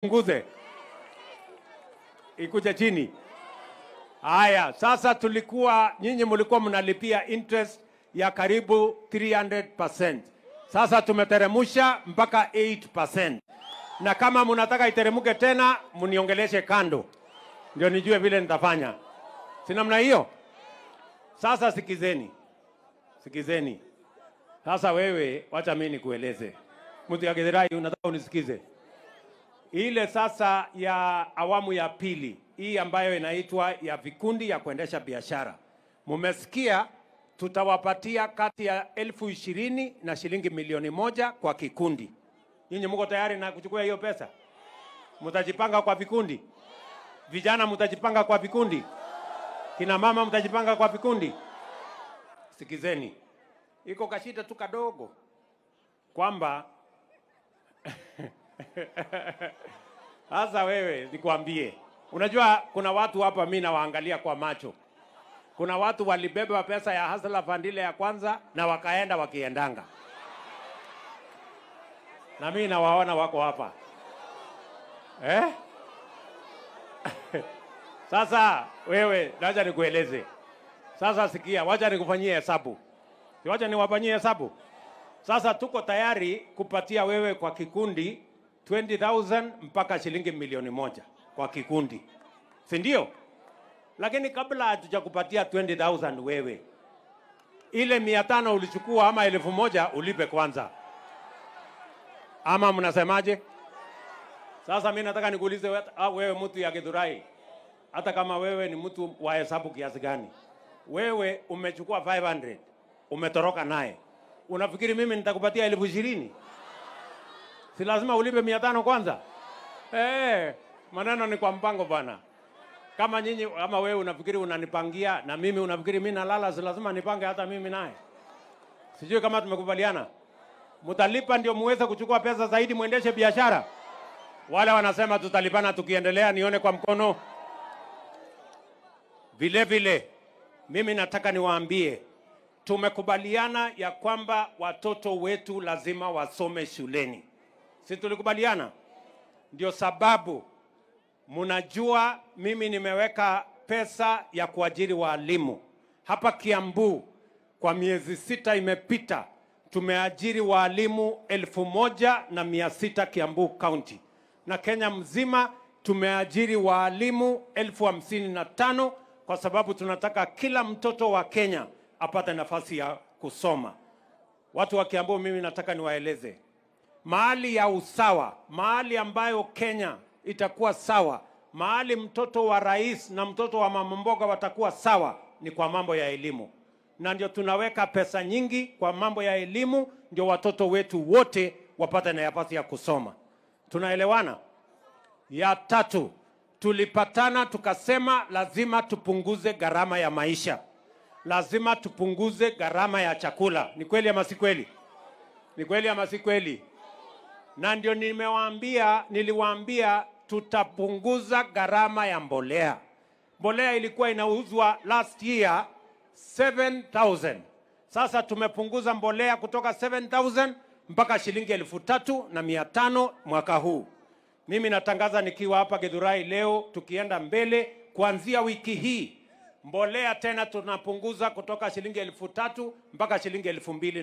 Punguze ikuja chini. Haya, sasa tulikuwa nyinyi mlikuwa mnalipia interest ya karibu 300%. Sasa tumeteremusha mpaka 8%. Na kama mnataka iteremuke tena, mniongeleshe kando, ndio nijue vile nitafanya. Si namna hiyo? Sasa sikizeni, sikizeni. Sasa wewe, wacha mimi nikueleze. Mtu ya unataka unisikize? ile sasa ya awamu ya pili hii ambayo inaitwa ya vikundi ya kuendesha biashara. Mumesikia tutawapatia kati ya elfu ishirini na shilingi milioni moja kwa kikundi. Nyinyi mko tayari na kuchukua hiyo pesa? Mtajipanga kwa vikundi? Vijana mtajipanga kwa vikundi? Kina mama mtajipanga kwa vikundi? Sikizeni, iko kashida tu kadogo kwamba Sasa wewe nikwambie, unajua kuna watu hapa mi nawaangalia kwa macho. Kuna watu walibeba pesa ya Hasla Fandile ya kwanza na wakaenda wakiendanga, na mi nawaona wako hapa eh? Sasa wewe, wacha nikueleze. Sasa sikia, wacha nikufanyie hesabu, wacha niwafanyie hesabu. Sasa tuko tayari kupatia wewe kwa kikundi 20,000 mpaka shilingi milioni moja kwa kikundi, si ndio? Lakini kabla hatujakupatia 20,000 wewe, ile mia tano ulichukua ama elfu moja ulipe kwanza, ama mnasemaje? Sasa mimi nataka nikuulize ah, wewe, mtu ya Githurai, hata kama wewe ni mtu wa hesabu kiasi gani, wewe umechukua 500 umetoroka naye, unafikiri mimi nitakupatia elfu ishirini? si lazima ulipe mia tano kwanza? Hey, eh, maneno ni kwa mpango bwana. Kama nyinyi kama wewe unafikiri unanipangia na mimi unafikiri mimi nalala, si lazima nipange hata mimi naye. Sijui kama tumekubaliana. Mtalipa ndio muweze kuchukua pesa zaidi, mwendeshe biashara. Wale wanasema tutalipana tukiendelea, nione kwa mkono. Vile vile mimi nataka niwaambie tumekubaliana ya kwamba watoto wetu lazima wasome shuleni si tulikubaliana? Ndio sababu mnajua mimi nimeweka pesa ya kuajiri walimu hapa Kiambu. Kwa miezi sita imepita, tumeajiri walimu elfu moja na mia sita Kiambu County, na Kenya mzima tumeajiri walimu elfu hamsini na tano kwa sababu tunataka kila mtoto wa Kenya apate nafasi ya kusoma. Watu wa Kiambu, mimi nataka niwaeleze mahali ya usawa, mahali ambayo Kenya itakuwa sawa, mahali mtoto wa rais na mtoto wa mama mboga watakuwa sawa ni kwa mambo ya elimu, na ndio tunaweka pesa nyingi kwa mambo ya elimu, ndio watoto wetu wote wapate nafasi ya kusoma. Tunaelewana? Ya tatu, tulipatana tukasema lazima tupunguze gharama ya maisha, lazima tupunguze gharama ya chakula. Ni kweli ama si kweli? Ni kweli ama si kweli? na ndio nimewaambia, niliwaambia tutapunguza gharama ya mbolea. Mbolea ilikuwa inauzwa last year 7000 sasa tumepunguza mbolea kutoka 7000 mpaka shilingi elfu tatu na mia tano mwaka huu. Mimi natangaza nikiwa hapa Githurai leo, tukienda mbele kuanzia wiki hii mbolea tena tunapunguza kutoka shilingi elfu tatu mpaka shilingi elfu mbili.